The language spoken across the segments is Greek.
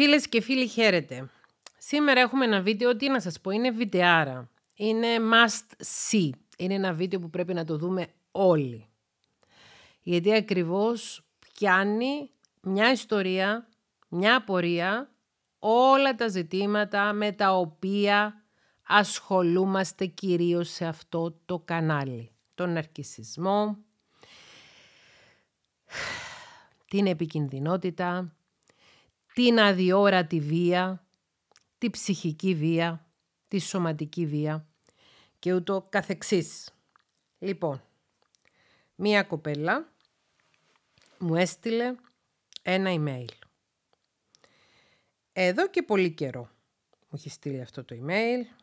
Φίλες και φίλοι χαίρετε. Σήμερα έχουμε ένα βίντεο, τι να σας πω, είναι βιντεάρα. Είναι must see. Είναι ένα βίντεο που πρέπει να το δούμε όλοι. Γιατί ακριβώς πιάνει μια ιστορία, μια απορία, όλα τα ζητήματα με τα οποία ασχολούμαστε κυρίως σε αυτό το κανάλι. Τον αρκισισμό, την επικινδυνότητα, την αδιόρατη βία, τη ψυχική βία, τη σωματική βία και ούτω καθεξής. Λοιπόν, μία κοπέλα μου έστειλε ένα email. Εδώ και πολύ καιρό μου έχει στείλει αυτό το email.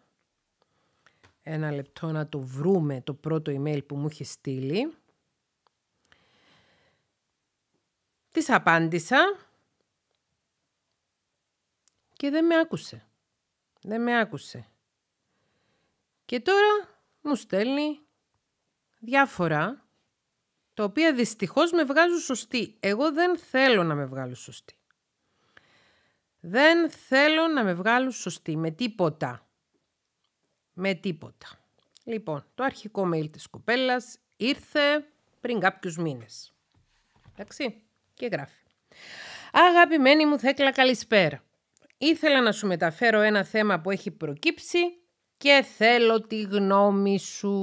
Ένα λεπτό να το βρούμε το πρώτο email που μου έχει στείλει. Της απάντησα και δεν με άκουσε. Δεν με άκουσε. Και τώρα μου στέλνει διάφορα, τα οποία δυστυχώς με βγάζουν σωστή. Εγώ δεν θέλω να με βγάλω σωστή. Δεν θέλω να με βγάλω σωστή με τίποτα. Με τίποτα. Λοιπόν, το αρχικό mail της κοπέλας ήρθε πριν κάποιους μήνες. Εντάξει, και γράφει. Αγαπημένη μου Θέκλα, καλησπέρα. Ήθελα να σου μεταφέρω ένα θέμα που έχει προκύψει και θέλω τη γνώμη σου.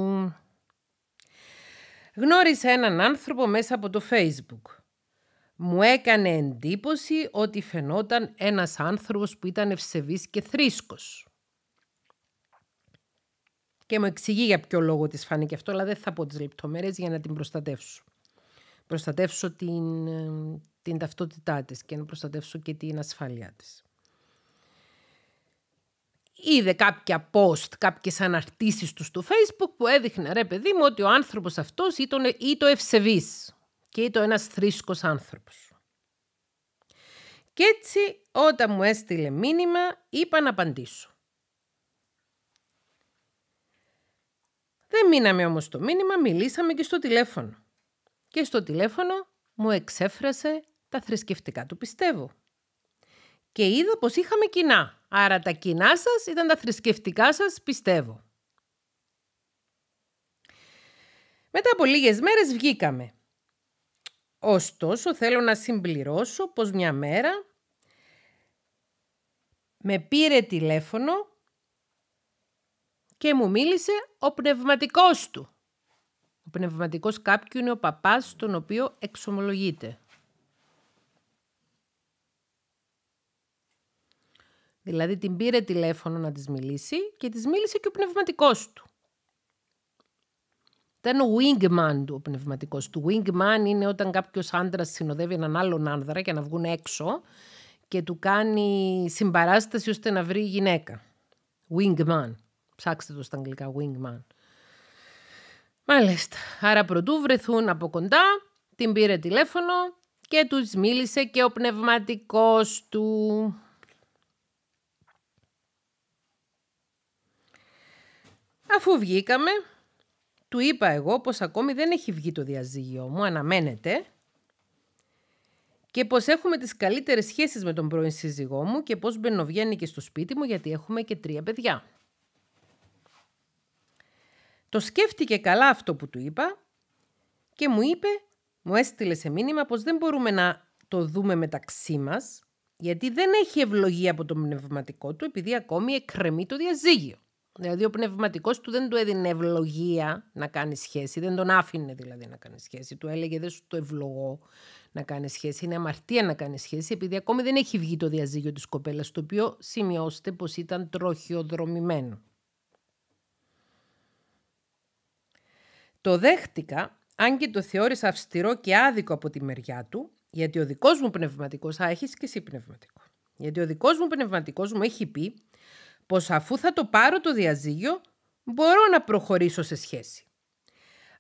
Γνώρισα έναν άνθρωπο μέσα από το Facebook. Μου έκανε εντύπωση ότι φαινόταν ένας άνθρωπος που ήταν ευσεβής και θρίσκος. Και μου εξηγεί για ποιο λόγο της φάνηκε αυτό, αλλά δεν θα πω τις λεπτομέρειες για να την προστατεύσω. Προστατεύσω την, ε, την ταυτότητά της και να προστατεύσω και την ασφάλειά της είδε κάποια post, κάποιες αναρτήσεις του στο facebook που έδειχνε ρε παιδί μου ότι ο άνθρωπος αυτός ήταν ή το ευσεβής και ήταν ένας θρήσκος άνθρωπος. Και έτσι όταν μου έστειλε μήνυμα είπα να απαντήσω. Δεν μείναμε όμως το μήνυμα, μιλήσαμε και στο τηλέφωνο. Και στο τηλέφωνο μου εξέφρασε τα θρησκευτικά του πιστεύω και είδα πως είχαμε κοινά. Άρα τα κοινά σας ήταν τα θρησκευτικά σας, πιστεύω. Μετά από λίγες μέρες βγήκαμε. Ωστόσο, θέλω να συμπληρώσω πως μια μέρα με πήρε τηλέφωνο και μου μίλησε ο πνευματικός του. Ο πνευματικός κάποιου είναι ο παπάς τον οποίο εξομολογείται. Δηλαδή την πήρε τηλέφωνο να της μιλήσει και της μίλησε και ο πνευματικός του. Ήταν ο wingman του ο πνευματικός του. Wingman είναι όταν κάποιος άντρας συνοδεύει έναν άλλον άνδρα για να βγουν έξω και του κάνει συμπαράσταση ώστε να βρει γυναίκα. Wingman. Ψάξτε το στα αγγλικά wingman. Μάλιστα. Άρα πρωτού βρεθούν από κοντά, την πήρε τηλέφωνο και τους μίλησε και ο πνευματικός του. Αφού βγήκαμε, του είπα εγώ πως ακόμη δεν έχει βγει το διαζύγιο μου, αναμένεται και πως έχουμε τις καλύτερες σχέσεις με τον πρώην σύζυγό μου και πως μπαινοβγαίνει και στο σπίτι μου γιατί έχουμε και τρία παιδιά. Το σκέφτηκε καλά αυτό που του είπα και μου είπε, μου έστειλε σε μήνυμα πως δεν μπορούμε να το δούμε μεταξύ μας γιατί δεν έχει ευλογία από το πνευματικό του επειδή ακόμη εκκρεμεί το διαζύγιο. Δηλαδή ο πνευματικός του δεν του έδινε ευλογία να κάνει σχέση, δεν τον άφηνε δηλαδή να κάνει σχέση. Του έλεγε δεν σου το ευλογώ να κάνει σχέση, είναι αμαρτία να κάνει σχέση, επειδή ακόμη δεν έχει βγει το διαζύγιο της κοπέλας, το οποίο σημειώστε πως ήταν τροχιοδρομημένο. Το δέχτηκα, αν και το θεώρησα αυστηρό και άδικο από τη μεριά του, γιατί ο δικός μου πνευματικός α, έχεις και εσύ πνευματικό, γιατί ο δικός μου πνευματικός μου έχει πει πως αφού θα το πάρω το διαζύγιο, μπορώ να προχωρήσω σε σχέση.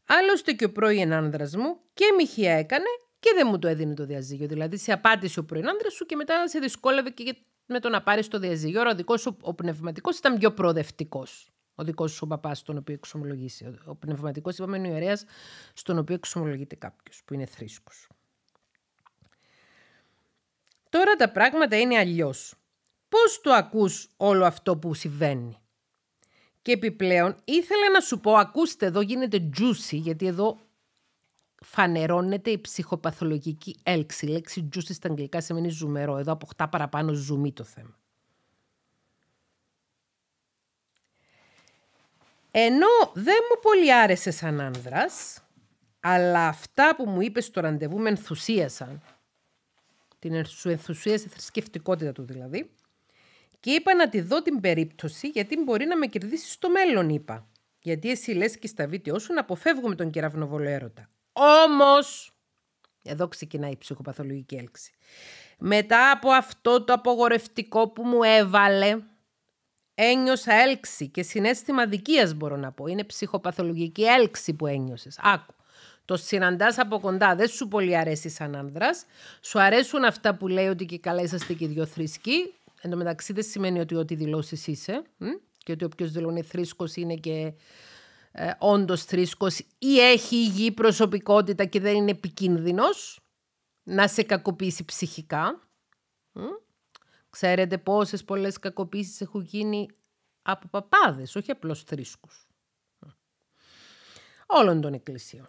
Άλλωστε και ο πρώην άνδρας μου και μοιχεία έκανε και δεν μου το έδινε το διαζύγιο. Δηλαδή, σε απάντησε ο πρώην άνδρας σου και μετά σε δυσκόλευε και με το να πάρεις το διαζύγιο. ο δικός σου ο πνευματικός ήταν πιο προοδευτικός. Ο δικός σου ο παπά, τον οποίο εξομολογήσει. Ο πνευματικός, είπαμε, είναι ο ιερέας, στον οποίο εξομολογείται κάποιος που είναι θρήσκος. Τώρα τα πράγματα είναι αλλιώς πώς το ακούς όλο αυτό που συμβαίνει. Και επιπλέον ήθελα να σου πω, ακούστε εδώ γίνεται juicy, γιατί εδώ φανερώνεται η ψυχοπαθολογική έλξη. Η λέξη juicy στα αγγλικά σημαίνει ζουμερό. Εδώ αποκτά παραπάνω ζουμί το θέμα. Ενώ δεν μου πολύ άρεσε σαν άνδρας, αλλά αυτά που μου είπες στο ραντεβού με ενθουσίασαν. Την σου ενθουσίασε θρησκευτικότητα του δηλαδή. Και είπα να τη δω την περίπτωση γιατί μπορεί να με κερδίσει στο μέλλον, είπα. Γιατί εσύ λες και στα βίντεο σου να αποφεύγουμε τον κεραυνοβολο έρωτα. Όμως, εδώ ξεκινάει η ψυχοπαθολογική έλξη. Μετά από αυτό το απογορευτικό που μου έβαλε, ένιωσα έλξη και συνέστημα δικίας μπορώ να πω. Είναι ψυχοπαθολογική έλξη που ένιωσες. Άκου. Το συναντάς από κοντά. Δεν σου πολύ αρέσει σαν άνδρας. Σου αρέσουν αυτά που λέει ότι και καλά είσαστε και δυο θρησκοί. Εν τω μεταξύ δεν σημαίνει ότι ό,τι δηλώσεις είσαι και ότι όποιος δηλώνει θρήσκος είναι και ε, όντως θρήσκος ή έχει υγιή προσωπικότητα και δεν είναι επικίνδυνος να σε κακοποιήσει ψυχικά. Ξέρετε πόσες πολλές κακοποίησεις έχουν γίνει από παπάδες, όχι απλώς θρήσκους. Όλων των εκκλησιών.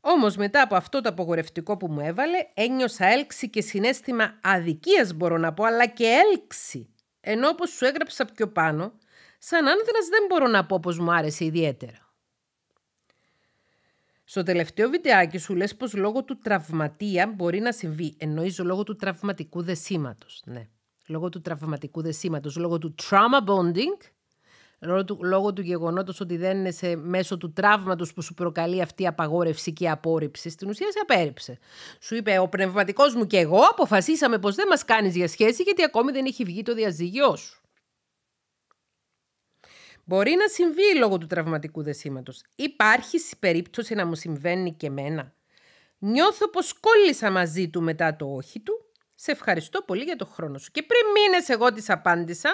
Όμως μετά από αυτό το απογορευτικό που μου έβαλε, ένιωσα έλξη και συνέστημα αδικίας μπορώ να πω, αλλά και έλξη. Ενώ όπως σου έγραψα πιο πάνω, σαν άνδρας δεν μπορώ να πω πως μου άρεσε ιδιαίτερα. Στο τελευταίο βιντεάκι σου λες πως λόγω του τραυματία μπορεί να συμβεί. Εννοείς λόγω του τραυματικού δεσίματος, ναι. Λόγω του τραυματικού δεσίματος, λόγω του trauma bonding, λόγω του γεγονότος ότι δεν είναι σε, μέσω του τραύματος που σου προκαλεί αυτή η απαγόρευση και η απόρριψη, στην ουσία σε απέρριψε. Σου είπε ο πνευματικός μου και εγώ αποφασίσαμε πως δεν μας κάνεις για σχέση γιατί ακόμη δεν έχει βγει το διαζύγιο σου. Μπορεί να συμβεί λόγω του τραυματικού δεσίματος. Υπάρχει περίπτωση να μου συμβαίνει και εμένα. Νιώθω πως κόλλησα μαζί του μετά το όχι του. Σε ευχαριστώ πολύ για το χρόνο σου. Και πριν μήνες εγώ της απάντησα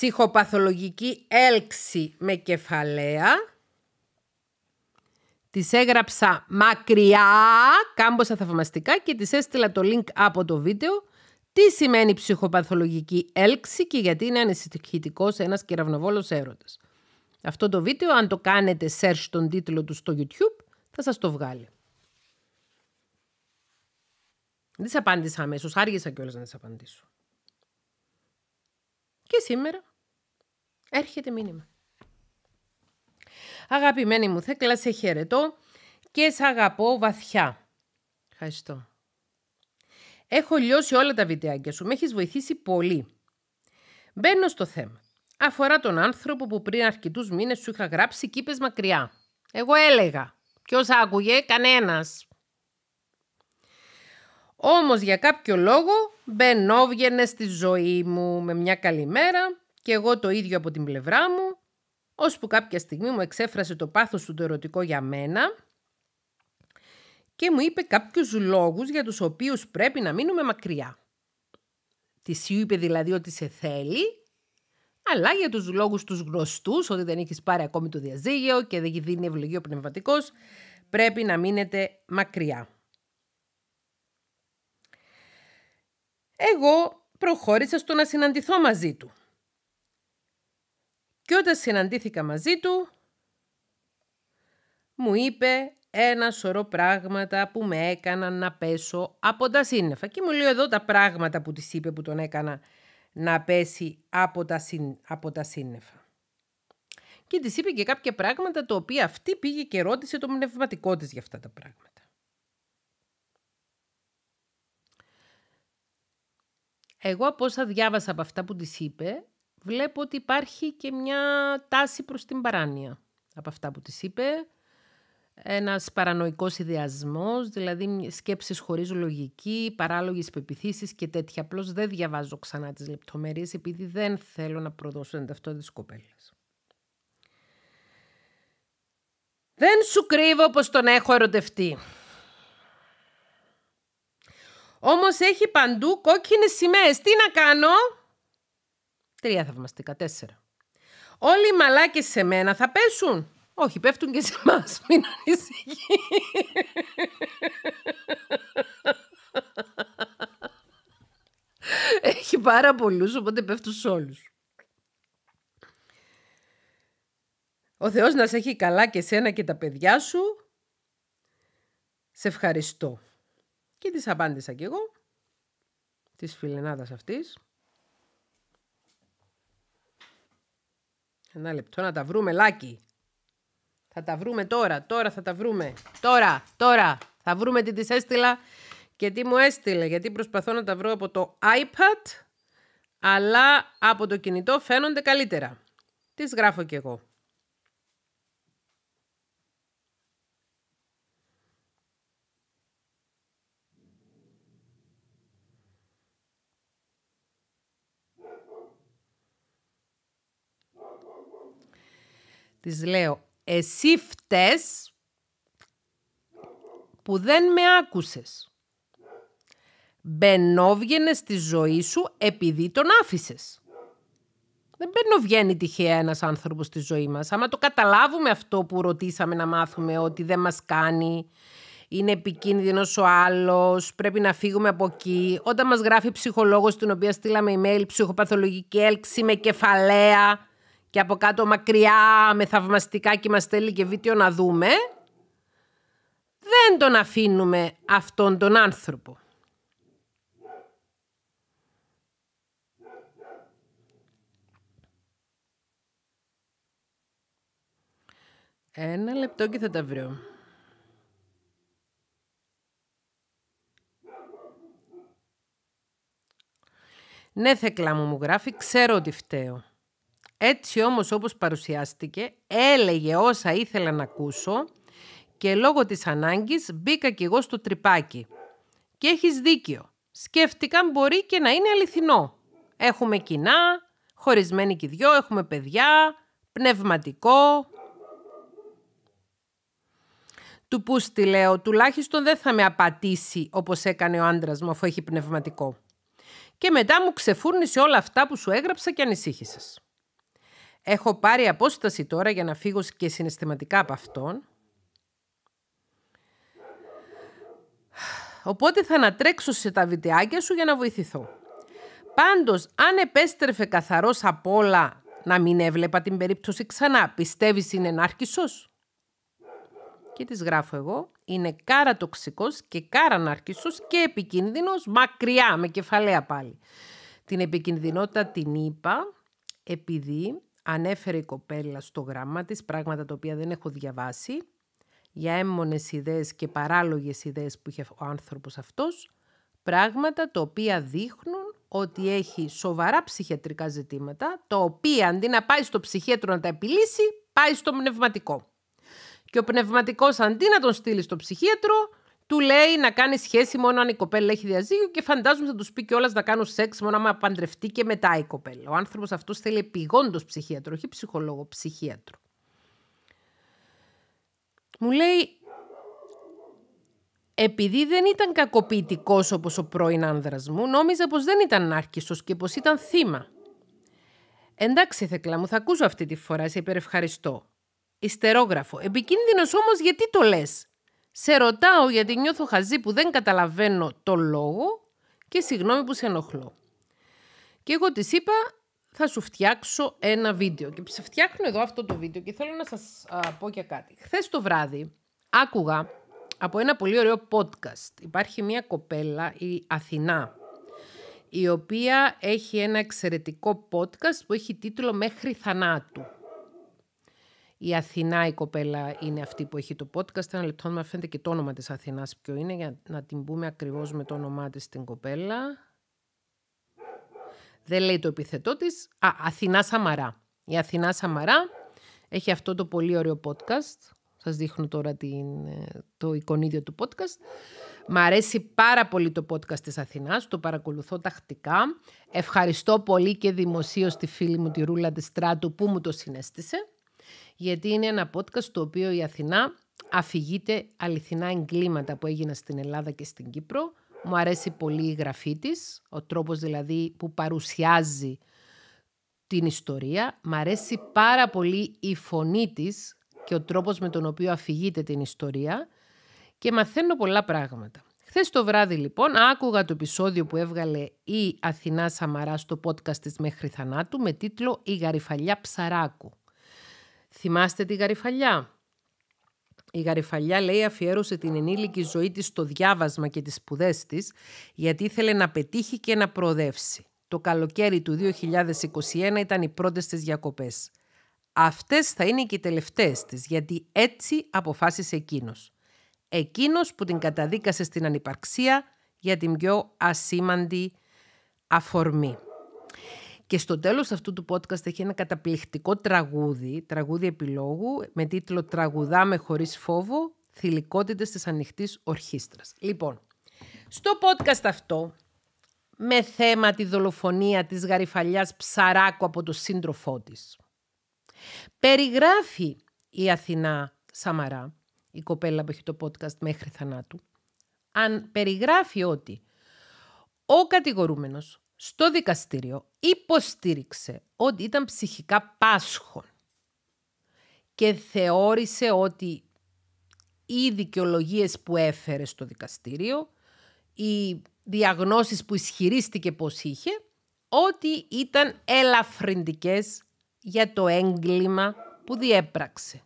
ψυχοπαθολογική έλξη με κεφαλαία. Τη έγραψα μακριά, κάμποσα θαυμαστικά και τις έστειλα το link από το βίντεο. Τι σημαίνει ψυχοπαθολογική έλξη και γιατί είναι ανησυχητικός ένας κεραυνοβόλος έρωτας. Αυτό το βίντεο, αν το κάνετε search τον τίτλο του στο YouTube, θα σας το βγάλει. Δεν σε απάντησα αμέσως. Άργησα κιόλας να σε απαντήσω. Και σήμερα Έρχεται μήνυμα. Αγαπημένη μου Θέκλα, σε χαιρετώ και σε αγαπώ βαθιά. Ευχαριστώ. Έχω λιώσει όλα τα βιντεάκια σου. Με έχεις βοηθήσει πολύ. Μπαίνω στο θέμα. Αφορά τον άνθρωπο που πριν αρκετούς μήνες σου είχα γράψει και μακριά. Εγώ έλεγα. Ποιος άκουγε, κανένας. Όμως για κάποιο λόγο μπαινόβγαινε στη ζωή μου με μια καλημέρα και εγώ το ίδιο από την πλευρά μου, ώσπου κάποια στιγμή μου εξέφρασε το πάθος του το ερωτικό για μένα και μου είπε κάποιους λόγους για τους οποίους πρέπει να μείνουμε μακριά. Της σου είπε δηλαδή ότι σε θέλει, αλλά για τους λόγους τους γνωστούς, ότι δεν έχεις πάρει ακόμη το διαζύγιο και δεν δίνει ευλογία ο πνευματικός, πρέπει να μείνετε μακριά. Εγώ προχώρησα στο να συναντηθώ μαζί του. Και όταν συναντήθηκα μαζί του, μου είπε ένα σωρό πράγματα που με έκαναν να πέσω από τα σύννεφα. Και μου λέει εδώ τα πράγματα που της είπε που τον έκανα να πέσει από τα, σύν, σύννεφα. Και της είπε και κάποια πράγματα τα οποία αυτή πήγε και ρώτησε το πνευματικό της για αυτά τα πράγματα. Εγώ από όσα διάβασα από αυτά που της είπε, βλέπω ότι υπάρχει και μια τάση προς την παράνοια από αυτά που της είπε. Ένας παρανοϊκός ιδεασμός, δηλαδή σκέψεις χωρίς λογική, παράλογες πεπιθήσεις και τέτοια. Απλώς δεν διαβάζω ξανά τις λεπτομέρειες επειδή δεν θέλω να προδώσω την ταυτότητα της Δεν σου κρύβω πως τον έχω ερωτευτεί. Όμως έχει παντού κόκκινες σημαίες. Τι να κάνω? Τρία θαυμαστικά, τέσσερα. Όλοι οι μαλάκες σε μένα θα πέσουν. Όχι, πέφτουν και σε εμάς. Μην ανησυχεί. Έχει πάρα πολλούς, οπότε πέφτουν σε όλους. Ο Θεός να σε έχει καλά και σένα και τα παιδιά σου. Σε ευχαριστώ. Και της απάντησα κι εγώ, της φιλενάδας αυτής. Ένα λεπτό να τα βρούμε, Λάκη. Θα τα βρούμε τώρα, τώρα θα τα βρούμε. Τώρα, τώρα. Θα βρούμε τι της έστειλα και τι μου έστειλε. Γιατί προσπαθώ να τα βρω από το iPad, αλλά από το κινητό φαίνονται καλύτερα. Τις γράφω κι εγώ. Της λέω, εσύ φτες που δεν με άκουσες. Μπαινόβγαινες στη ζωή σου επειδή τον άφησες. Δεν μπαινόβγαινε τυχαία ένας άνθρωπος στη ζωή μας. Άμα το καταλάβουμε αυτό που ρωτήσαμε να μάθουμε ότι δεν μας κάνει, είναι επικίνδυνος ο άλλος, πρέπει να φύγουμε από εκεί. Όταν μας γράφει ψυχολόγος, την οποία στείλαμε email, ψυχοπαθολογική έλξη με κεφαλαία και από κάτω μακριά με θαυμαστικά και μας στέλνει και βίντεο να δούμε, δεν τον αφήνουμε αυτόν τον άνθρωπο. Ένα λεπτό και θα τα βρω. Ναι, Θεκλά μου μου γράφει, ξέρω ότι φταίω. Έτσι όμως όπως παρουσιάστηκε, έλεγε όσα ήθελα να ακούσω και λόγω της ανάγκης μπήκα κι εγώ στο τρυπάκι. Και έχεις δίκιο. Σκέφτηκα μπορεί και να είναι αληθινό. Έχουμε κοινά, χωρισμένοι κι δυο, έχουμε παιδιά, πνευματικό. Του πού στη λέω, τουλάχιστον δεν θα με απατήσει όπως έκανε ο άντρας μου αφού έχει πνευματικό. Και μετά μου ξεφούρνησε όλα αυτά που σου έγραψα και ανησύχησες. Έχω πάρει απόσταση τώρα για να φύγω και συναισθηματικά από αυτόν. Οπότε θα ανατρέξω σε τα βιντεάκια σου για να βοηθηθώ. Πάντως, αν επέστρεφε καθαρός από όλα να μην έβλεπα την περίπτωση ξανά, πιστεύεις είναι ενάρκησος? Και τις γράφω εγώ, είναι κάρα τοξικός και κάρα ανάρκησος και επικίνδυνος μακριά, με κεφαλαία πάλι. Την επικίνδυνοτητα την είπα επειδή Ανέφερε η κοπέλα στο γράμμα της πράγματα τα οποία δεν έχω διαβάσει για έμμονες ιδέες και παράλογες ιδέες που είχε ο άνθρωπος αυτός, πράγματα τα οποία δείχνουν ότι έχει σοβαρά ψυχιατρικά ζητήματα, τα οποία αντί να πάει στο ψυχίατρο να τα επιλύσει, πάει στο πνευματικό. Και ο πνευματικός αντί να τον στείλει στο ψυχίατρο, του λέει να κάνει σχέση μόνο αν η κοπέλα έχει διαζύγιο και φαντάζομαι θα τους πει κιόλας να κάνουν σεξ μόνο άμα παντρευτεί και μετά η κοπέλα. Ο άνθρωπος αυτός θέλει επιγόντως ψυχίατρο, όχι ψυχολόγο, ψυχίατρο. Μου λέει, επειδή δεν ήταν κακοποιητικός όπως ο πρώην άνδρας μου, νόμιζα πως δεν ήταν άρχισο και πως ήταν θύμα. Εντάξει, Θεκλά μου, θα ακούσω αυτή τη φορά, σε υπερευχαριστώ. Ιστερόγραφο. Επικίνδυνος όμως, γιατί το λες. Σε ρωτάω γιατί νιώθω χαζή που δεν καταλαβαίνω το λόγο και συγγνώμη που σε ενοχλώ. Και εγώ της είπα, θα σου φτιάξω ένα βίντεο. Και σε φτιάχνω εδώ αυτό το βίντεο και θέλω να σας πω και κάτι. Χθες το βράδυ άκουγα από ένα πολύ ωραίο podcast. Υπάρχει μια κοπέλα, η Αθηνά, η οποία έχει ένα εξαιρετικό podcast που έχει τίτλο «Μέχρι θανάτου». Η Αθηνά η κοπέλα είναι αυτή που έχει το podcast. Ένα λεπτό να φαίνεται και το όνομα της Αθηνάς ποιο είναι για να την πούμε ακριβώς με το όνομά της την κοπέλα. Δεν λέει το επιθετό της. Α, Αθηνά Σαμαρά. Η Αθηνά Σαμαρά έχει αυτό το πολύ ωραίο podcast. Σας δείχνω τώρα την, ε, το εικονίδιο του podcast. Μ' αρέσει πάρα πολύ το podcast της Αθηνάς, το παρακολουθώ τακτικά. Ευχαριστώ πολύ και δημοσίως τη φίλη μου τη Ρούλα Τεστράτου που μου το συνέστησε γιατί είναι ένα podcast το οποίο η Αθηνά αφηγείται αληθινά εγκλήματα που έγιναν στην Ελλάδα και στην Κύπρο. Μου αρέσει πολύ η γραφή της, ο τρόπος δηλαδή που παρουσιάζει την ιστορία. Μου αρέσει πάρα πολύ η φωνή της και ο τρόπος με τον οποίο αφηγείται την ιστορία και μαθαίνω πολλά πράγματα. Χθες το βράδυ λοιπόν άκουγα το επεισόδιο που έβγαλε η Αθηνά Σαμαρά στο podcast της μέχρι θανάτου με τίτλο «Η γαριφαλιά ψαράκου». Θυμάστε τη γαριφαλιά. Η Γαριφαλιά, λέει, αφιέρωσε την ενήλικη ζωή της στο διάβασμα και τις σπουδές της, γιατί ήθελε να πετύχει και να προοδεύσει. Το καλοκαίρι του 2021 ήταν οι πρώτες της διακοπές. Αυτές θα είναι και οι τελευταίες της, γιατί έτσι αποφάσισε εκείνος. Εκείνος που την καταδίκασε στην ανυπαρξία για την πιο ασήμαντη αφορμή. Και στο τέλος αυτού του podcast έχει ένα καταπληκτικό τραγούδι, τραγούδι επιλόγου, με τίτλο «Τραγουδάμε χωρίς φόβο, θηλυκότητες της ανοιχτής ορχήστρας». Λοιπόν, στο podcast αυτό, με θέμα τη δολοφονία της γαριφαλιάς Ψαράκου από το σύντροφό της, περιγράφει η Αθηνά Σαμαρά, η κοπέλα που έχει το podcast μέχρι θανάτου, αν περιγράφει ότι ο κατηγορούμενος στο δικαστήριο υποστήριξε ότι ήταν ψυχικά πάσχον και θεώρησε ότι οι δικαιολογίες που έφερε στο δικαστήριο, οι διαγνώσεις που ισχυρίστηκε πως είχε, ότι ήταν ελαφρυντικές για το έγκλημα που διέπραξε.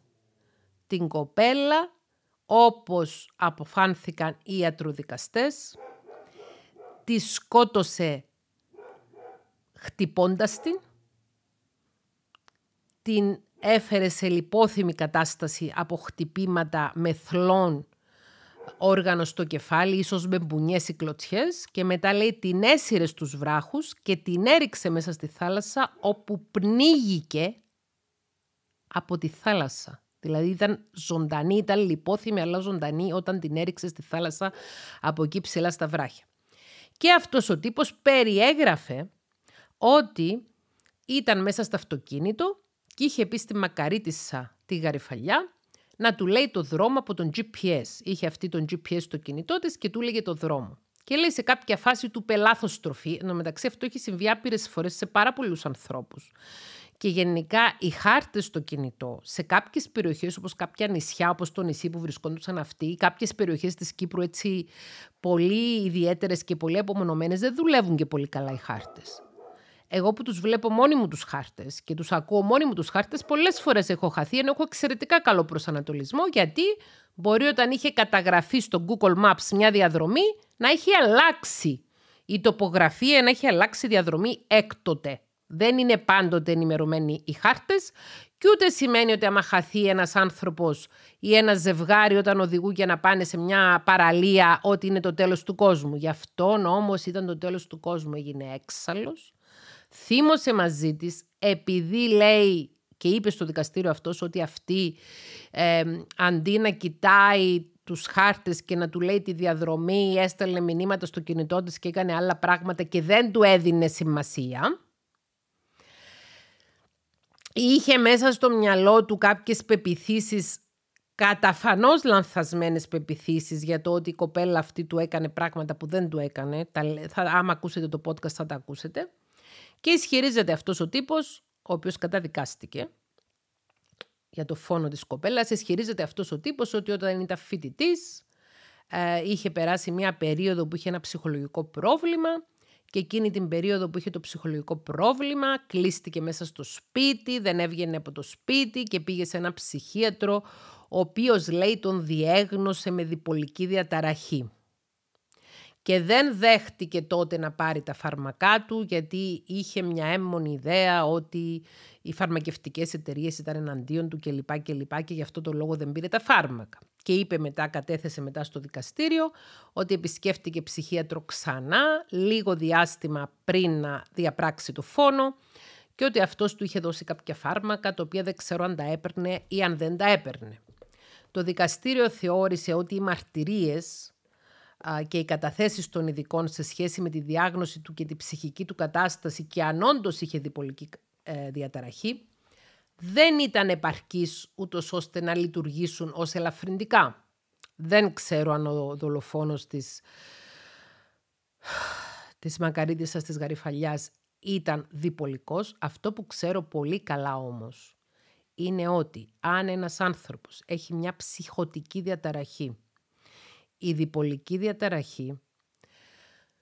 Την κοπέλα, όπως αποφάνθηκαν οι ιατροδικαστές, τη σκότωσε χτυπώντας την, την έφερε σε λιπόθυμη κατάσταση από χτυπήματα με θλόν όργανο στο κεφάλι, ίσως με μπουνιές ή κλωτσιές και μετά λέει την έσυρε στους βράχους και την έριξε μέσα στη θάλασσα όπου πνίγηκε από τη θάλασσα. Δηλαδή ήταν ζωντανή, ήταν λιπόθυμη αλλά ζωντανή όταν την έριξε στη θάλασσα από εκεί ψηλά στα βράχια. Και αυτός ο τύπος περιέγραφε ότι ήταν μέσα στο αυτοκίνητο και είχε πει στη μακαρίτησα τη γαριφαλιά να του λέει το δρόμο από τον GPS. Είχε αυτή τον GPS στο κινητό της και του λέγε το δρόμο. Και λέει σε κάποια φάση του πελάθο στροφή, ενώ μεταξύ αυτό έχει συμβεί άπειρες φορές σε πάρα πολλούς ανθρώπους. Και γενικά οι χάρτες στο κινητό σε κάποιες περιοχές, όπως κάποια νησιά, όπως το νησί που βρισκόντουσαν αυτοί, ή κάποιες περιοχές της Κύπρου έτσι πολύ ιδιαίτερες και πολύ απομονωμένες, δεν δουλεύουν και πολύ καλά οι χάρτες εγώ που τους βλέπω μόνοι μου τους χάρτες και τους ακούω μόνοι μου τους χάρτες, πολλές φορές έχω χαθεί, ενώ έχω εξαιρετικά καλό προσανατολισμό, γιατί μπορεί όταν είχε καταγραφεί στο Google Maps μια διαδρομή να έχει αλλάξει η τοπογραφία, να έχει αλλάξει η διαδρομή έκτοτε. Δεν είναι πάντοτε ενημερωμένοι οι χάρτες. και ούτε σημαίνει ότι άμα χαθεί ένας άνθρωπος ή ένα ζευγάρι όταν οδηγούν για να πάνε σε μια παραλία ότι είναι το τέλος του κόσμου. Γι' αυτόν όμως ήταν το τέλος του κόσμου, έγινε έξαλλος θύμωσε μαζί της επειδή λέει και είπε στο δικαστήριο αυτός ότι αυτή αντί να κοιτάει τους χάρτες και να του λέει τη διαδρομή έστελνε μηνύματα στο κινητό της και έκανε άλλα πράγματα και δεν του έδινε σημασία. Είχε μέσα στο μυαλό του κάποιες πεπιθήσεις καταφανώς λανθασμένες πεπιθήσεις για το ότι η κοπέλα αυτή του έκανε πράγματα που δεν του έκανε. άμα ακούσετε το podcast θα τα ακούσετε. Και ισχυρίζεται αυτός ο τύπος, ο οποίος καταδικάστηκε για το φόνο της κοπέλας, ισχυρίζεται αυτός ο τύπος ότι όταν ήταν φοιτητής, ε, είχε περάσει μια περίοδο που είχε ένα ψυχολογικό πρόβλημα και εκείνη την περίοδο που είχε το ψυχολογικό πρόβλημα κλείστηκε μέσα στο σπίτι, δεν έβγαινε από το σπίτι και πήγε σε ένα ψυχίατρο ο οποίος λέει τον διέγνωσε με διπολική διαταραχή και δεν δέχτηκε τότε να πάρει τα φάρμακά του γιατί είχε μια έμμονη ιδέα ότι οι φαρμακευτικές εταιρείες ήταν εναντίον του κλπ. λοιπά και γι' αυτό το λόγο δεν πήρε τα φάρμακα. Και είπε μετά, κατέθεσε μετά στο δικαστήριο ότι επισκέφτηκε ψυχίατρο ξανά λίγο διάστημα πριν να διαπράξει το φόνο και ότι αυτός του είχε δώσει κάποια φάρμακα τα οποία δεν ξέρω αν τα έπαιρνε ή αν δεν τα έπαιρνε. Το δικαστήριο θεώρησε ότι οι μαρτυρίες και οι καταθέσεις των ειδικών σε σχέση με τη διάγνωση του και τη ψυχική του κατάσταση και αν όντως είχε διπολική ε, διαταραχή, δεν ήταν επαρκής ούτως ώστε να λειτουργήσουν ως ελαφρυντικά. Δεν ξέρω αν ο δολοφόνος της, της σας της Γαριφαλιάς ήταν διπολικός. Αυτό που ξέρω πολύ καλά όμως είναι ότι αν ένας άνθρωπος έχει μια ψυχοτική διαταραχή η διπολική διαταραχή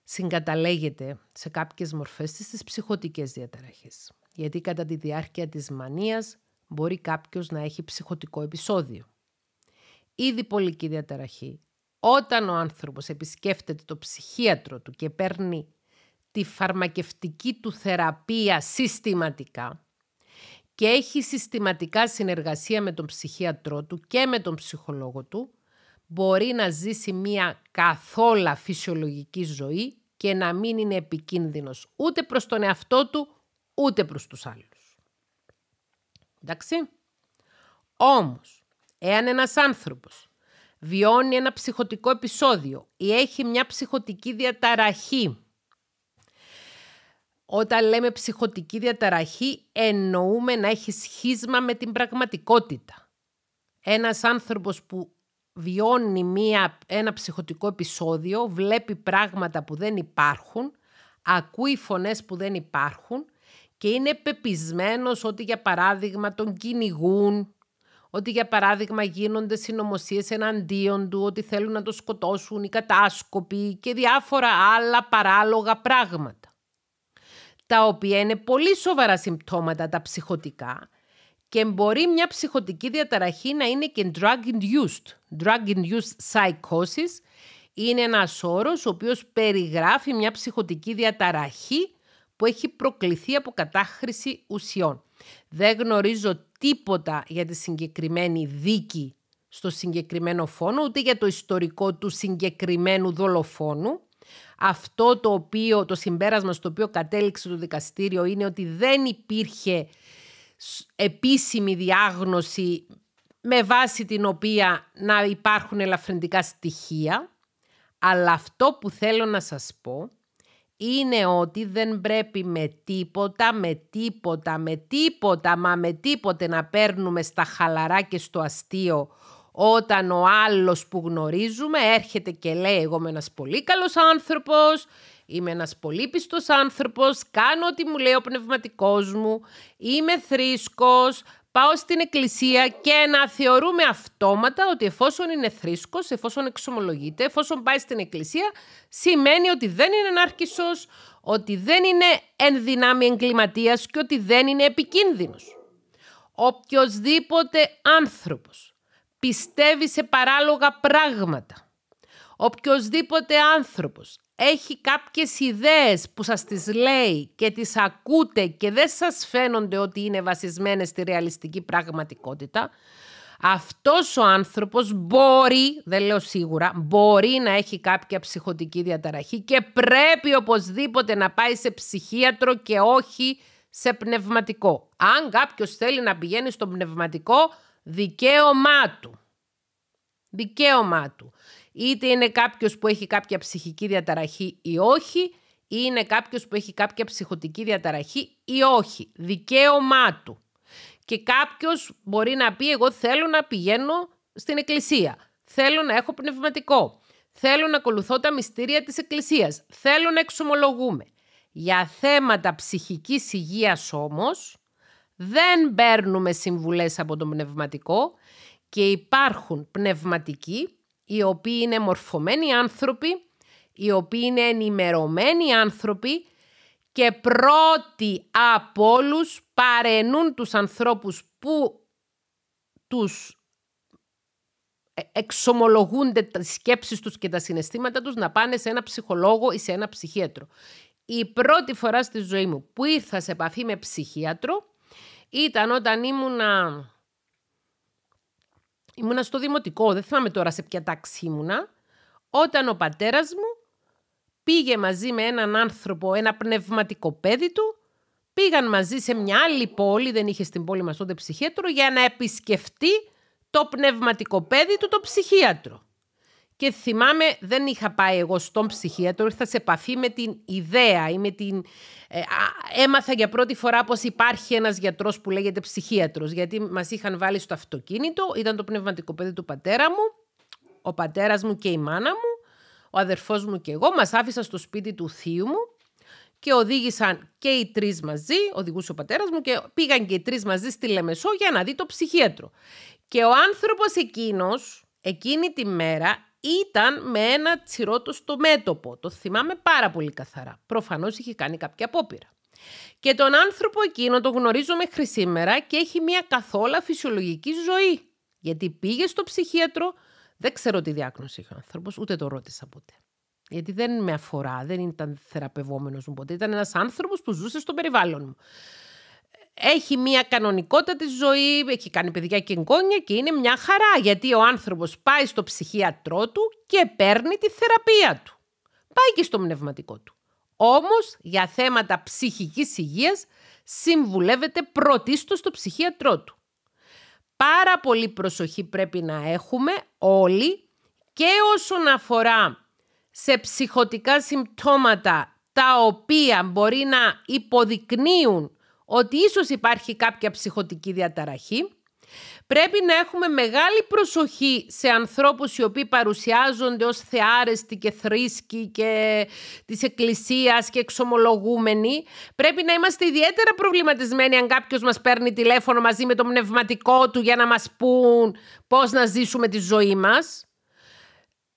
συγκαταλέγεται σε κάποιες μορφές της στις ψυχοτικές διαταραχές. Γιατί κατά τη διάρκεια της μανίας μπορεί κάποιος να έχει ψυχοτικό επεισόδιο. Η διπολική διαταραχή, όταν ο άνθρωπος επισκέφτεται το ψυχίατρο του και παίρνει τη φαρμακευτική του θεραπεία συστηματικά και έχει συστηματικά συνεργασία με τον ψυχίατρό του και με τον ψυχολόγο του, μπορεί να ζήσει μία καθόλα φυσιολογική ζωή και να μην είναι επικίνδυνος ούτε προς τον εαυτό του, ούτε προς τους άλλους. Εντάξει. Όμως, εάν ένας άνθρωπος βιώνει ένα ψυχοτικό επεισόδιο ή έχει μια ψυχοτική διαταραχή, όταν λέμε ψυχοτική διαταραχή εννοούμε να έχει σχίσμα με την πραγματικότητα. Ένας άνθρωπος που βιώνει μία, ένα ψυχοτικό επεισόδιο, βλέπει πράγματα που δεν υπάρχουν, ακούει φωνές που δεν υπάρχουν και είναι πεπισμένος ότι για παράδειγμα τον κυνηγούν, ότι για παράδειγμα γίνονται συνωμοσίες εναντίον του, ότι θέλουν να το σκοτώσουν οι κατάσκοποι και διάφορα άλλα παράλογα πράγματα. Τα οποία είναι πολύ σοβαρά συμπτώματα τα ψυχοτικά και μπορεί μια ψυχοτική διαταραχή να είναι και drug-induced. Drug-induced psychosis είναι ένας όρος ο οποίος περιγράφει μια ψυχοτική διαταραχή που έχει προκληθεί από κατάχρηση ουσιών. Δεν γνωρίζω τίποτα για τη συγκεκριμένη δίκη στο συγκεκριμένο φόνο, ούτε για το ιστορικό του συγκεκριμένου δολοφόνου. Αυτό το οποίο, το συμπέρασμα στο οποίο κατέληξε το δικαστήριο είναι ότι δεν υπήρχε επίσημη διάγνωση με βάση την οποία να υπάρχουν ελαφρυντικά στοιχεία, αλλά αυτό που θέλω να σας πω είναι ότι δεν πρέπει με τίποτα, με τίποτα, με τίποτα, μα με τίποτε να παίρνουμε στα χαλαρά και στο αστείο όταν ο άλλος που γνωρίζουμε έρχεται και λέει εγώ είμαι ένας πολύ καλός άνθρωπος, Είμαι ένας πίστος άνθρωπος, κάνω ό,τι μου λέει ο πνευματικός μου, είμαι θρήσκος, πάω στην εκκλησία και να θεωρούμε αυτόματα ότι εφόσον είναι θρήσκος, εφόσον εξομολογείται, εφόσον πάει στην εκκλησία, σημαίνει ότι δεν είναι ενάρκησος, ότι δεν είναι εν δυνάμει εγκληματίας και ότι δεν είναι επικίνδυνος. Οποιοδήποτε άνθρωπος πιστεύει σε παράλογα πράγματα, οποιοδήποτε άνθρωπος έχει κάποιες ιδέες που σας τις λέει και τις ακούτε και δεν σας φαίνονται ότι είναι βασισμένες στη ρεαλιστική πραγματικότητα, αυτός ο άνθρωπος μπορεί, δεν λέω σίγουρα, μπορεί να έχει κάποια ψυχοτική διαταραχή και πρέπει οπωσδήποτε να πάει σε ψυχίατρο και όχι σε πνευματικό. Αν κάποιος θέλει να πηγαίνει στο πνευματικό, δικαίωμά του. Δικαίωμά του. Είτε είναι κάποιος που έχει κάποια ψυχική διαταραχή ή όχι, ή είναι κάποιος που έχει κάποια ψυχοτική διαταραχή ή όχι. Δικαίωμά του. Και κάποιος μπορεί να πει: Εγώ θέλω να πηγαίνω στην εκκλησία. Θέλω να έχω πνευματικό. Θέλω να ακολουθώ τα μυστήρια της Εκκλησίας. Θέλω να εξομολογούμε. Για θέματα ψυχικής υγείας όμως δεν παίρνουμε συμβουλές από τον πνευματικό και υπάρχουν πνευματικοί οι οποίοι είναι μορφωμένοι άνθρωποι, οι οποίοι είναι ενημερωμένοι άνθρωποι και πρώτοι από όλους παρενούν τους ανθρώπους που τους ε, εξομολογούνται τι σκέψεις τους και τα συναισθήματα τους να πάνε σε ένα ψυχολόγο ή σε ένα ψυχίατρο. Η πρώτη φορά στη ζωή μου που ήρθα σε επαφή με ψυχίατρο ήταν όταν ήμουνα ήμουνα στο δημοτικό, δεν θυμάμαι τώρα σε ποια τάξη ήμουνα, όταν ο πατέρας μου πήγε μαζί με έναν άνθρωπο, ένα πνευματικό παιδί του, πήγαν μαζί σε μια άλλη πόλη, δεν είχε στην πόλη μας τότε ψυχίατρο, για να επισκεφτεί το πνευματικό παιδί του, το ψυχίατρο. Και θυμάμαι, δεν είχα πάει εγώ στον ψυχίατρο, ήρθα σε επαφή με την ιδέα ή με την... Ε, έμαθα για πρώτη φορά πως υπάρχει ένας γιατρός που λέγεται ψυχίατρος, γιατί μας είχαν βάλει στο αυτοκίνητο, ήταν το πνευματικό παιδί του πατέρα μου, ο πατέρας μου και η μάνα μου, ο αδερφός μου και εγώ, μας άφησαν στο σπίτι του θείου μου και οδήγησαν και οι τρεις μαζί, οδηγούσε ο πατέρας μου και πήγαν και οι τρεις μαζί στη Λεμεσό για να δει το ψυχίατρο. Και ο άνθρωπος εκείνος, εκείνη τη μέρα, ήταν με ένα τσιρότο στο μέτωπο. Το θυμάμαι πάρα πολύ καθαρά. Προφανώς είχε κάνει κάποια απόπειρα. Και τον άνθρωπο εκείνο τον γνωρίζω μέχρι σήμερα και έχει μια καθόλα φυσιολογική ζωή. Γιατί πήγε στο ψυχίατρο, δεν ξέρω τι διάγνωση είχε ο άνθρωπος, ούτε το ρώτησα ποτέ. Γιατί δεν με αφορά, δεν ήταν θεραπευόμενος μου ποτέ. Ήταν ένας άνθρωπος που ζούσε στο περιβάλλον μου έχει μια κανονικότητα της ζωή, έχει κάνει παιδιά και εγγόνια και είναι μια χαρά γιατί ο άνθρωπος πάει στο ψυχίατρό του και παίρνει τη θεραπεία του. Πάει και στο πνευματικό του. Όμως για θέματα ψυχικής υγείας συμβουλεύεται πρωτίστως στο ψυχίατρό του. Πάρα πολύ προσοχή πρέπει να έχουμε όλοι και όσον αφορά σε ψυχωτικά συμπτώματα τα οποία μπορεί να υποδεικνύουν ότι ίσως υπάρχει κάποια ψυχοτική διαταραχή. Πρέπει να έχουμε μεγάλη προσοχή σε ανθρώπους οι οποίοι παρουσιάζονται ως θεάρεστοι και θρήσκοι και της εκκλησίας και εξομολογούμενοι. Πρέπει να είμαστε ιδιαίτερα προβληματισμένοι αν κάποιος μας παίρνει τηλέφωνο μαζί με το πνευματικό του για να μας πούν πώς να ζήσουμε τη ζωή μας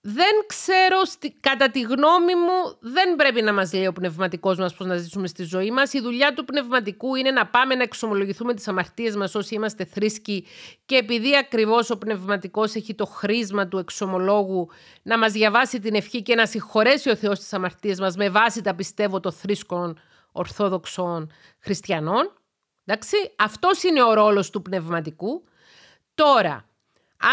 δεν ξέρω, κατά τη γνώμη μου, δεν πρέπει να μας λέει ο πνευματικός μας πώς να ζήσουμε στη ζωή μας. Η δουλειά του πνευματικού είναι να πάμε να εξομολογηθούμε τις αμαρτίες μας όσοι είμαστε θρήσκοι και επειδή ακριβώς ο πνευματικός έχει το χρήσμα του εξομολόγου να μας διαβάσει την ευχή και να συγχωρέσει ο Θεός τις αμαρτίες μας με βάση τα πιστεύω των θρήσκων Ορθόδοξων Χριστιανών. Εντάξει, αυτός είναι ο ρόλος του πνευματικού. Τώρα,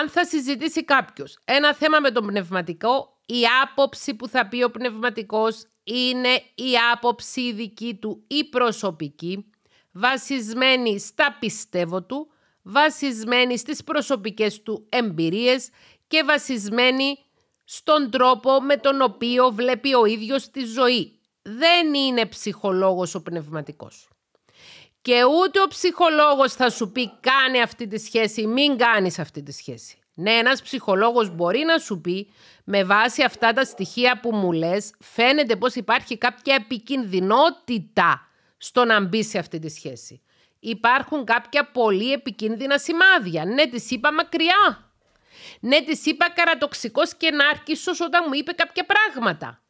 αν θα συζητήσει κάποιος ένα θέμα με τον πνευματικό, η άποψη που θα πει ο πνευματικός είναι η άποψη δική του ή προσωπική, βασισμένη στα πιστεύω του, βασισμένη στις προσωπικές του εμπειρίες και βασισμένη στον τρόπο με τον οποίο βλέπει ο ίδιος τη ζωή. Δεν είναι ψυχολόγος ο πνευματικός. Και ούτε ο ψυχολόγος θα σου πει κάνε αυτή τη σχέση, μην κάνεις αυτή τη σχέση. Ναι, ένας ψυχολόγος μπορεί να σου πει με βάση αυτά τα στοιχεία που μου λες φαίνεται πως υπάρχει κάποια επικινδυνότητα στο να μπει σε αυτή τη σχέση. Υπάρχουν κάποια πολύ επικίνδυνα σημάδια. Ναι, της είπα μακριά. Ναι, της είπα καρατοξικός και νάρκισος όταν μου είπε κάποια πράγματα.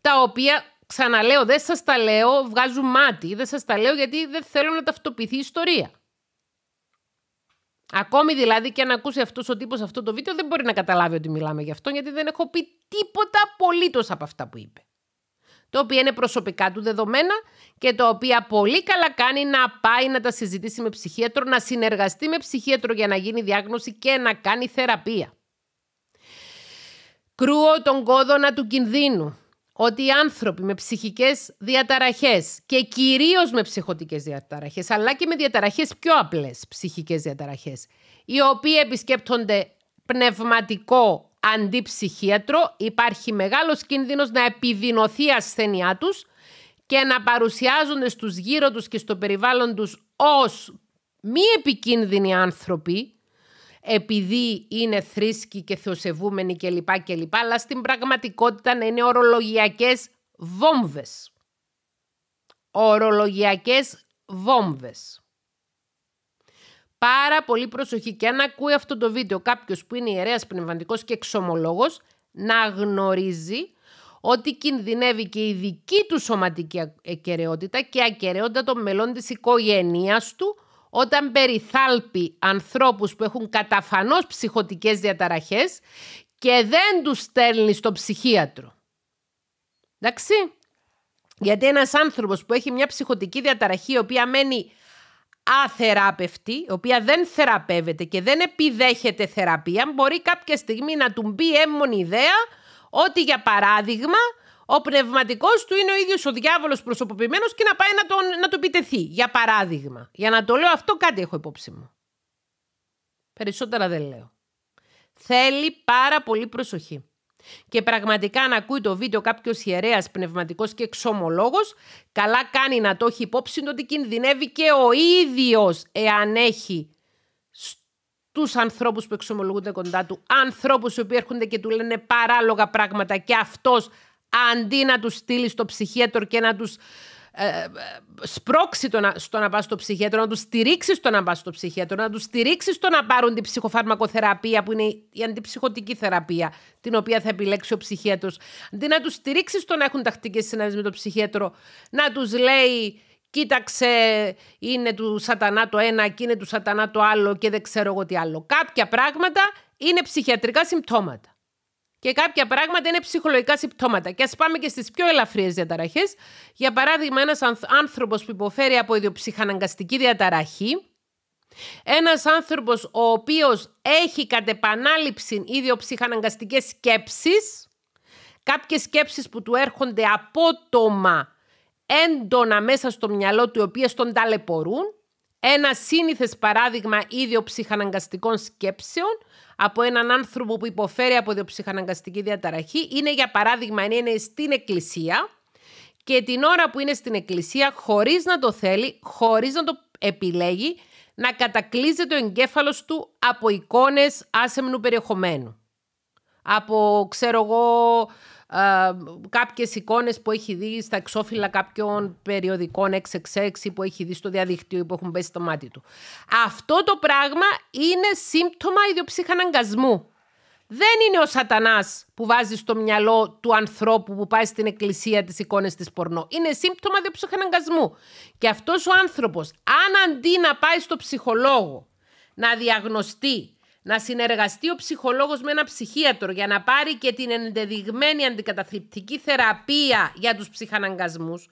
Τα οποία Ξαναλέω, δεν σας τα λέω, βγάζουν μάτι, δεν σας τα λέω γιατί δεν θέλω να ταυτοποιηθεί η ιστορία. Ακόμη δηλαδή και αν ακούσει αυτός ο τύπος αυτό το βίντεο, δεν μπορεί να καταλάβει ότι μιλάμε γι' αυτό γιατί δεν έχω πει τίποτα απολύτως από αυτά που είπε. Το οποία είναι προσωπικά του δεδομένα και τα οποία πολύ καλά κάνει να πάει να τα συζητήσει με ψυχίατρο, να συνεργαστεί με ψυχίατρο για να γίνει διάγνωση και να κάνει θεραπεία. Κρούω τον κόδωνα του κινδύνου ότι οι άνθρωποι με ψυχικές διαταραχές και κυρίως με ψυχωτικές διαταραχές, αλλά και με διαταραχές πιο απλές ψυχικές διαταραχές, οι οποίοι επισκέπτονται πνευματικό αντιψυχίατρο, υπάρχει μεγάλος κίνδυνος να επιδεινωθεί η ασθένειά τους και να παρουσιάζονται στους γύρω τους και στο περιβάλλον τους ως μη επικίνδυνοι άνθρωποι, επειδή είναι θρήσκοι και θεοσεβούμενοι κλπ. κλπ αλλά στην πραγματικότητα να είναι ορολογιακές βόμβες. Ορολογιακές βόμβες. Πάρα πολύ προσοχή και αν ακούει αυτό το βίντεο κάποιος που είναι ιερέας πνευματικός και εξομολόγος να γνωρίζει ότι κινδυνεύει και η δική του σωματική ακαιρεότητα και η ακαιρεότητα των μελών της οικογένειας του όταν περιθάλπει ανθρώπους που έχουν καταφανώς ψυχοτικές διαταραχές και δεν τους στέλνει στο ψυχίατρο. Εντάξει. Γιατί ένας άνθρωπος που έχει μια ψυχοτική διαταραχή η οποία μένει αθεράπευτη, η οποία δεν θεραπεύεται και δεν επιδέχεται θεραπεία, μπορεί κάποια στιγμή να του μπει έμμονη ιδέα ότι για παράδειγμα ο πνευματικός του είναι ο ίδιος ο διάβολος προσωποποιημένος και να πάει να τον, να Για παράδειγμα. Για να το λέω αυτό, κάτι έχω υπόψη μου. Περισσότερα δεν λέω. Θέλει πάρα πολύ προσοχή. Και πραγματικά να ακούει το βίντεο κάποιος ιερέας, πνευματικός και εξομολόγος, καλά κάνει να το έχει υπόψη ότι κινδυνεύει και ο ίδιος εάν έχει στους ανθρώπους που εξομολογούνται κοντά του, ανθρώπους οι οποίοι έρχονται και του λένε παράλογα πράγματα και αυτός αντί να τους στείλεις στο ψυχίατρο και να τους ε, ε, σπρώξει το να, στο να πας στο ψυχίατρο, να τους στηρίξεις στο να πας στο ψυχίατρο, να τους στηρίξεις στο να πάρουν την ψυχοφαρμακοθεραπεία που είναι η αντιψυχωτική θεραπεία την οποία θα επιλέξει ο ψυχίατρος. Αντί να τους στηρίξεις στο να έχουν τακτικές συνάδειες με το ψυχίατρο, να τους λέει κοίταξε είναι του σατανά το ένα και είναι του σατανά το άλλο και δεν ξέρω εγώ τι άλλο. Κάποια πράγματα είναι ψυχιατρικά συμπτώματα. Και κάποια πράγματα είναι ψυχολογικά συμπτώματα. Και ας πάμε και στις πιο ελαφριές διαταραχές. Για παράδειγμα, ένας άνθρωπος που υποφέρει από ιδιοψυχαναγκαστική διαταραχή, ένας άνθρωπος ο οποίος έχει κατ' επανάληψη ιδιοψυχαναγκαστικές σκέψεις. σκέψεις, κάποιες σκέψεις που του έρχονται απότομα έντονα μέσα στο μυαλό του, οι οποίες τον ταλαιπωρούν, ένα σύνηθες παράδειγμα ίδιο ψυχαναγκαστικών σκέψεων από έναν άνθρωπο που υποφέρει από ψυχαναγκαστική διαταραχή είναι για παράδειγμα αν είναι στην εκκλησία και την ώρα που είναι στην εκκλησία χωρίς να το θέλει, χωρίς να το επιλέγει, να κατακλείζεται ο εγκέφαλος του από εικόνες άσεμνου περιεχομένου. Από, ξέρω εγώ, κάποιες εικόνες που έχει δει στα εξώφυλλα κάποιων περιοδικών 666 που έχει δει στο διαδικτύο που έχουν πέσει στο μάτι του. Αυτό το πράγμα είναι σύμπτωμα ιδιοψυχαναγκασμού. Δεν είναι ο σατανάς που βάζει στο μυαλό του ανθρώπου που πάει στην εκκλησία τις εικόνες της πορνό. Είναι σύμπτωμα ιδιοψυχαναγκασμού. Και αυτός ο άνθρωπος, αν αντί να πάει στο ψυχολόγο, να διαγνωστεί να συνεργαστεί ο ψυχολόγος με ένα ψυχίατρο για να πάρει και την ενδεδειγμένη αντικαταθλιπτική θεραπεία για τους ψυχαναγκασμούς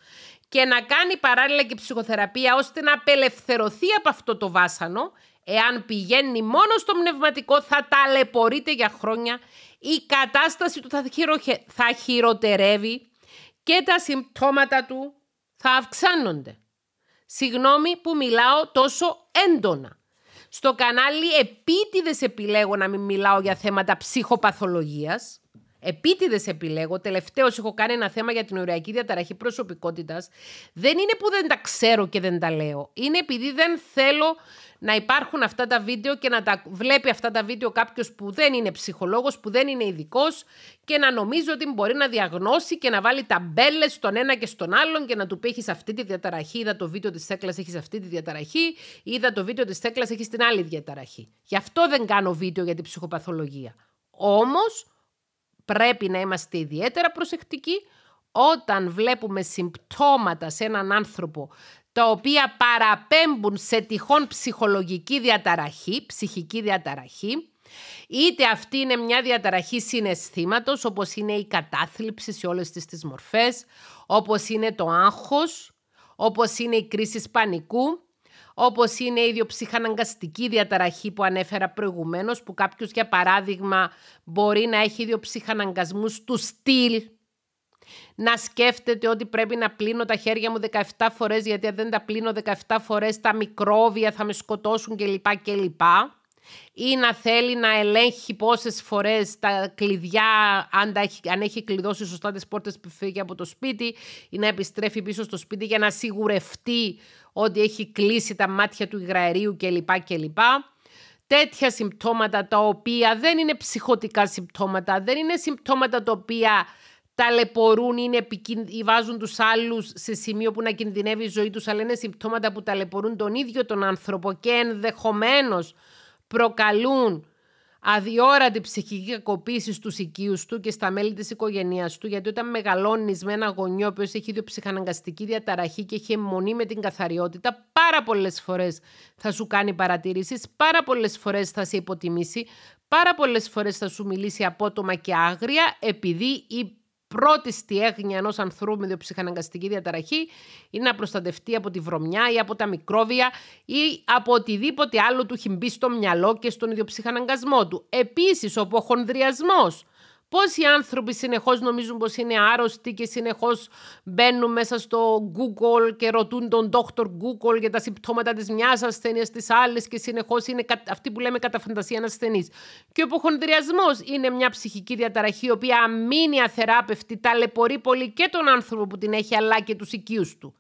και να κάνει παράλληλα και ψυχοθεραπεία ώστε να απελευθερωθεί από αυτό το βάσανο εάν πηγαίνει μόνο στο πνευματικό θα ταλαιπωρείται για χρόνια η κατάσταση του θα, θα χειροτερεύει και τα συμπτώματα του θα αυξάνονται. Συγγνώμη που μιλάω τόσο έντονα. Στο κανάλι επίτηδες επιλέγω να μην μιλάω για θέματα ψυχοπαθολογίας. Επίτηδες επιλέγω. Τελευταίως έχω κάνει ένα θέμα για την οριακή διαταραχή προσωπικότητας. Δεν είναι που δεν τα ξέρω και δεν τα λέω. Είναι επειδή δεν θέλω να υπάρχουν αυτά τα βίντεο και να τα βλέπει αυτά τα βίντεο κάποιος που δεν είναι ψυχολόγος, που δεν είναι ειδικός και να νομίζει ότι μπορεί να διαγνώσει και να βάλει ταμπέλες στον ένα και στον άλλον και να του πει: Έχεις αυτή τη διαταραχή, είδα το βίντεο της Θέκλα, έχεις αυτή τη διαταραχή, είδα το βίντεο της Θέκλα, έχεις την άλλη διαταραχή. Γι' αυτό δεν κάνω βίντεο για την ψυχοπαθολογία. Όμως πρέπει να είμαστε ιδιαίτερα προσεκτικοί όταν βλέπουμε συμπτώματα σε έναν άνθρωπο τα οποία παραπέμπουν σε τυχόν ψυχολογική διαταραχή, ψυχική διαταραχή, είτε αυτή είναι μια διαταραχή συναισθήματος, όπως είναι η κατάθλιψη σε όλες τις, τις μορφές, όπως είναι το άγχος, όπως είναι η κρίση πανικού, όπως είναι η ιδιοψυχαναγκαστική διαταραχή που ανέφερα προηγουμένως, που κάποιος για παράδειγμα μπορεί να έχει ιδιοψυχαναγκασμούς του στυλ, να σκέφτεται ότι πρέπει να πλύνω τα χέρια μου 17 φορές γιατί αν δεν τα πλύνω 17 φορές τα μικρόβια θα με σκοτώσουν κλπ. κλπ. Ή να θέλει να ελέγχει πόσες φορές τα κλειδιά, αν, έχει, αν έχει κλειδώσει σωστά τις πόρτες που φύγει από το σπίτι ή να επιστρέφει πίσω στο σπίτι για να σιγουρευτεί ότι έχει κλείσει τα μάτια του υγραερίου κλπ. κλπ τέτοια συμπτώματα τα οποία δεν είναι ψυχωτικά συμπτώματα, δεν είναι συμπτώματα τα οποία ταλαιπωρούν ή βάζουν τους άλλους σε σημείο που να κινδυνεύει η ζωή τους, αλλά είναι συμπτώματα που ταλαιπωρούν τον ίδιο τον άνθρωπο και ενδεχομένως προκαλούν αδιόρατη ψυχική κακοποίηση στους οικείους του και στα μέλη της οικογένειας του, γιατί όταν μεγαλώνεις με ένα γονιό που έχει ίδιο ψυχαναγκαστική διαταραχή και έχει αιμονή με την καθαριότητα, πάρα πολλές φορές θα σου κάνει παρατηρήσεις, πάρα πολλές φορές θα σε υποτιμήσει, πάρα πολλές φορές θα σου μιλήσει απότομα και άγρια, επειδή η πρώτη στη έγνοια ενός ανθρώπου με ιδιοψυχαναγκαστική διαταραχή είναι να προστατευτεί από τη βρωμιά ή από τα μικρόβια ή από οτιδήποτε άλλο του έχει μπει στο μυαλό και στον ιδιοψυχαναγκασμό του. Επίσης, ο αποχονδριασμός Πώς οι άνθρωποι συνεχώς νομίζουν πως είναι άρρωστοι και συνεχώς μπαίνουν μέσα στο Google και ρωτούν τον Dr. Google για τα συμπτώματα της μιας ασθένειας της άλλης και συνεχώς είναι αυτή που λέμε κατά φαντασία ασθενής. Και ο υποχονδριασμός είναι μια ψυχική διαταραχή η οποία αμήνει αθεράπευτη, ταλαιπωρεί πολύ και τον άνθρωπο που την έχει αλλά και τους οικείους του.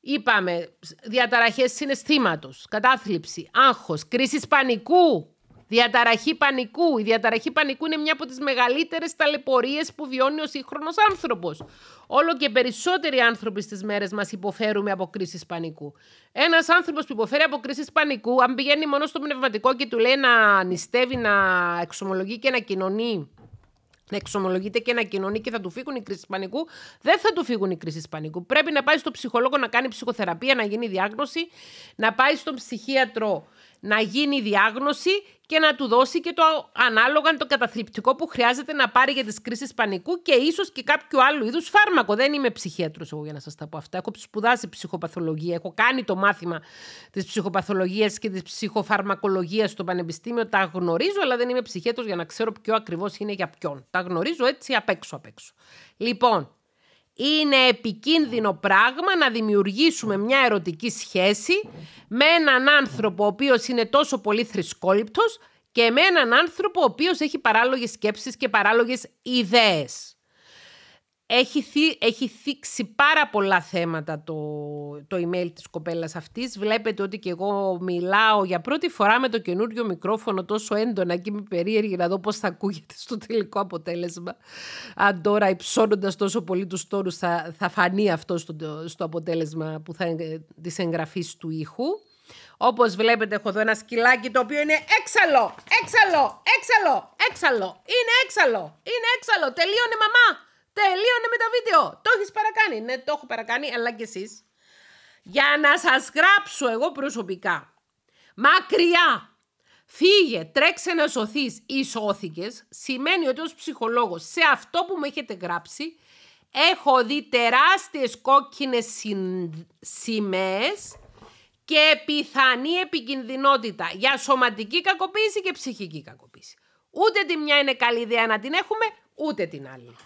Είπαμε, διαταραχές συναισθήματος, κατάθλιψη, άγχος, κρίση πανικού, Διαταραχή πανικού. Η διαταραχή πανικού είναι μια από τις μεγαλύτερες ταλαιπωρίες που βιώνει ο σύγχρονος άνθρωπος. Όλο και περισσότεροι άνθρωποι στις μέρες μας υποφέρουμε από κρίσεις πανικού. Ένας άνθρωπος που υποφέρει από κρίσεις πανικού, αν πηγαίνει μόνο στο πνευματικό και του λέει να νηστεύει, να εξομολογεί και να κοινωνεί να εξομολογείται και να κοινωνεί και θα του φύγουν οι κρίσεις πανικού. Δεν θα του φύγουν οι κρίσεις πανικού. Πρέπει να πάει στον ψυχολόγο να κάνει ψυχοθεραπεία, να γίνει διάγνωση, να πάει στον ψυχίατρο να γίνει διάγνωση και να του δώσει και το ανάλογα το καταθλιπτικό που χρειάζεται να πάρει για τις κρίσεις πανικού και ίσως και κάποιο άλλο είδους φάρμακο. Δεν είμαι ψυχίατρος εγώ για να σας τα πω αυτά. Έχω σπουδάσει ψυχοπαθολογία, έχω κάνει το μάθημα της ψυχοπαθολογίας και της ψυχοφαρμακολογίας στο Πανεπιστήμιο. Τα γνωρίζω, αλλά δεν είμαι ψυχίατρος για να ξέρω ποιο ακριβώς είναι για ποιον. Τα γνωρίζω έτσι απ' έξω απ' έξω. Λοιπόν, είναι επικίνδυνο πράγμα να δημιουργήσουμε μια ερωτική σχέση με έναν άνθρωπο ο οποίος είναι τόσο πολύ θρησκόληπτος και με έναν άνθρωπο ο οποίος έχει παράλογες σκέψεις και παράλογες ιδέες έχει, θί, έχει θίξει πάρα πολλά θέματα το, το email της κοπέλας αυτής. Βλέπετε ότι και εγώ μιλάω για πρώτη φορά με το καινούριο μικρόφωνο τόσο έντονα και είμαι περίεργη να δω πώς θα ακούγεται στο τελικό αποτέλεσμα. Αν τώρα υψώνοντας τόσο πολύ τους τόρους θα, φανεί αυτό στο, στο αποτέλεσμα που θα, της εγγραφής του ήχου. Όπως βλέπετε έχω εδώ ένα σκυλάκι το οποίο είναι έξαλλο, έξαλλο, έξαλλο, έξαλλο, είναι έξαλλο, είναι έξαλλο, τελείωνε μαμά, Τελείωνε με τα βίντεο. Το έχεις παρακάνει. Ναι, το έχω παρακάνει, αλλά και εσείς. Για να σας γράψω εγώ προσωπικά. Μακριά. Φύγε, τρέξε να σωθείς ή σώθηκες. Σημαίνει ότι ως ψυχολόγος σε αυτό που με έχετε γράψει έχω δει τεράστιες κόκκινες σημαίες και πιθανή επικινδυνότητα για σωματική κακοποίηση και ψυχική κακοποίηση. Ούτε τη μια είναι καλή ιδέα να την έχουμε, ούτε την άλλη.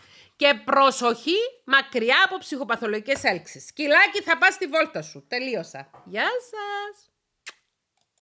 Και προσοχή μακριά από ψυχοπαθολογικές έλξεις. Σκυλάκι θα πας στη βόλτα σου. Τελείωσα. Γεια σας.